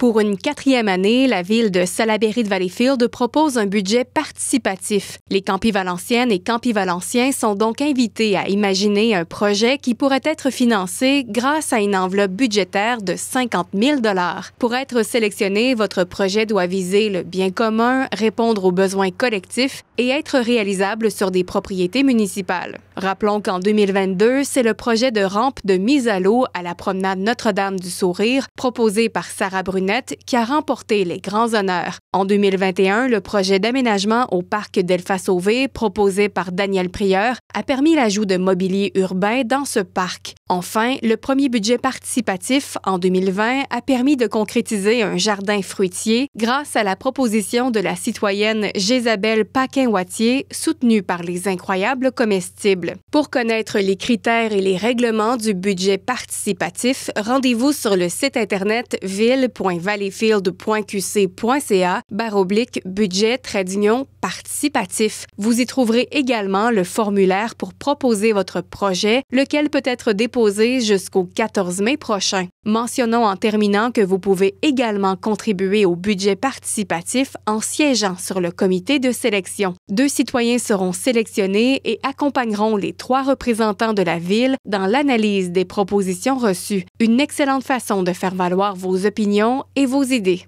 Pour une quatrième année, la ville de Salaberry de Valleyfield propose un budget participatif. Les Campi Valenciennes et Campi Valenciens sont donc invités à imaginer un projet qui pourrait être financé grâce à une enveloppe budgétaire de 50 000 Pour être sélectionné, votre projet doit viser le bien commun, répondre aux besoins collectifs et être réalisable sur des propriétés municipales. Rappelons qu'en 2022, c'est le projet de rampe de mise à l'eau à la promenade Notre-Dame du Sourire proposé par Sarah Brunet qui a remporté les grands honneurs. En 2021, le projet d'aménagement au parc d'Elfa Sauvé proposé par Daniel Prieur a permis l'ajout de mobilier urbain dans ce parc. Enfin, le premier budget participatif en 2020 a permis de concrétiser un jardin fruitier grâce à la proposition de la citoyenne Jésabelle Paquin-Wattier, soutenue par les incroyables comestibles. Pour connaître les critères et les règlements du budget participatif, rendez-vous sur le site internet ville.valleyfield.qc.ca baroblique budget tradignon participatif. Vous y trouverez également le formulaire pour proposer votre projet, lequel peut être déposé jusqu'au 14 mai prochain. Mentionnons en terminant que vous pouvez également contribuer au budget participatif en siégeant sur le comité de sélection. Deux citoyens seront sélectionnés et accompagneront les trois représentants de la ville dans l'analyse des propositions reçues. Une excellente façon de faire valoir vos opinions et vos idées.